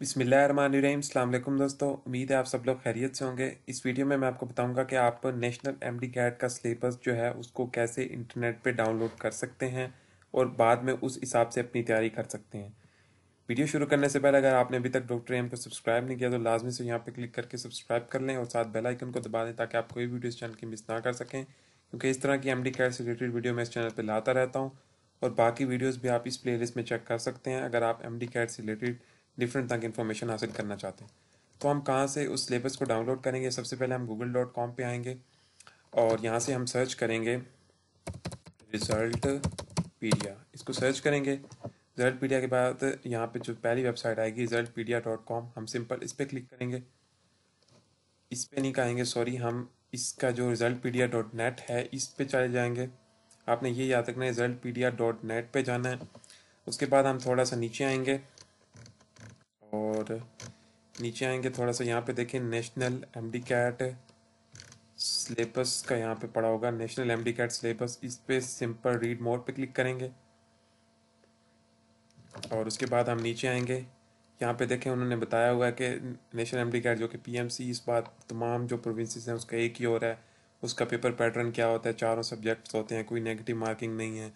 बिसमीम अल्लाम दोस्तों उम्मीद है आप सब लोग खैरियत से होंगे इस वीडियो में मैं आपको बताऊंगा कि आप नेशनल एम डी गैट का सिलेबस जो है उसको कैसे इंटरनेट पे डाउनलोड कर सकते हैं और बाद में उस हिसाब से अपनी तैयारी कर सकते हैं वीडियो शुरू करने से पहले अगर आपने अभी तक डॉक्टर एम को सब्सक्राइब नहीं किया तो लाजमी से यहाँ पर क्लिक करके सब्सक्राइब कर लें और साथ बेल आइकन को दबा दें ताकि आप कोई वीडियो इस चैनल की मिस ना कर सकें क्योंकि इस तरह की एम डी गैट से रिलेटेड वीडियो मैं इस चैनल पर लाता रहता हूँ और बाकी वीडियोज़ भी आप इस लिस्ट में चेक कर सकते हैं अगर आप एम डी गैट से रिलेटेड डिफरेंट तक इन्फॉर्मेशन हासिल करना चाहते हैं तो हम कहाँ से उस सिलेबस को डाउनलोड करेंगे सबसे पहले हम गूगल डॉट कॉम पर आएंगे और यहाँ से हम सर्च करेंगे रिजल्ट पीडिया इसको सर्च करेंगे रिजल्ट पीडिया के बाद यहाँ पे जो पहली वेबसाइट आएगी रिजल्ट पीडिया डॉट कॉम हम सिंपल इस पर क्लिक करेंगे इस पर नहीं कहेंगे सॉरी हम इसका जो रिजल्ट पीडिया डॉट नेट है इस पर चले जाएंगे आपने ये याद रखना है रिजल्ट पीडिया डॉट नेट पर जाना है उसके बाद हम थोड़ा सा नीचे आएंगे और नीचे आएंगे थोड़ा सा यहाँ पे देखें national M D CAT syllabus का यहाँ पे पड़ा होगा national M D CAT syllabus इस पर सिंपल रीड मोड पे क्लिक करेंगे और उसके बाद हम नीचे आएंगे यहाँ पे देखें उन्होंने बताया हुआ है कि नेशनल एम डी कैट जो कि पी एम सी इस बार तमाम जो प्रोविंसेस हैं उसका एक ही और है उसका पेपर पैटर्न क्या होता है चारों सब्जेक्ट्स होते हैं कोई नेगेटिव मार्किंग नहीं है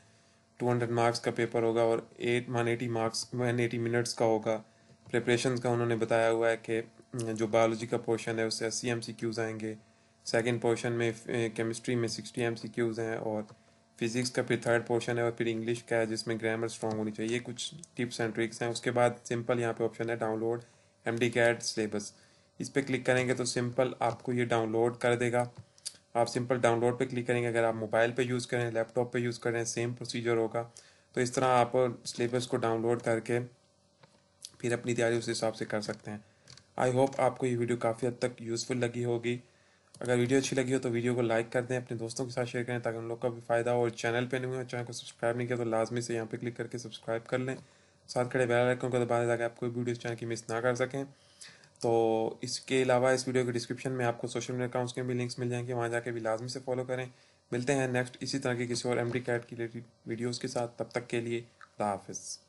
टू हंड्रेड मार्क्स का पेपर होगा और eight one eighty marks one eighty minutes का होगा प्रिपरेशन का उन्होंने बताया हुआ है कि जो बायोलॉजी का पोर्शन है उससे अस्सी एम सी क्यूज़ आएंगे सेकेंड पोर्शन में केमिस्ट्री में सिक्सटी एम सी क्यूज़ हैं और फिज़िक्स का फिर थर्ड पोर्शन है और फिर इंग्लिश का है जिसमें ग्रामर स्ट्रॉन्ग होनी चाहिए ये कुछ टिप्स एंड ट्रिक्स हैं उसके बाद सिंपल यहाँ पे ऑप्शन है download M D CAT syllabus इस पर क्लिक करेंगे तो सिंपल आपको ये डाउनलोड कर देगा आप सिंपल डाउनलोड पे क्लिक करेंगे अगर आप मोबाइल पे यूज़ करें लैपटॉप पे यूज़ करें सेम प्रोसीजर होगा तो इस तरह आप सिलेबस को डाउनलोड करके फिर अपनी तैयारी उस हिसाब से कर सकते हैं आई होप आपको ये वीडियो काफ़ी हद तक यूज़फुल लगी होगी अगर वीडियो अच्छी लगी हो तो वीडियो को लाइक कर दें अपने दोस्तों के साथ शेयर करें ताकि उन लोग का भी फायदा हो और चैनल पे नहीं हो चैनल को सब्सक्राइब नहीं किया तो लाजमी से यहाँ पे क्लिक करके सब्सक्राइब कर लें साथ खड़े बेल आइकन को दबा दें ताकि आप कोई वीडियो इस चैनल की मिस ना कर सकें तो इसके अलावा इस वीडियो के डिस्क्रिप्शन में आपको सोशल मीडिया अकाउंट्स के भी लिंक्स मिल जाएंगे वहाँ जाके भी लाजमी से फॉलो करें मिलते हैं नेक्स्ट इसी तरह के किसी और एम डी कैट की रिलेटेड वीडियोज़ के साथ तब तक के लिए खुदा हाफिज़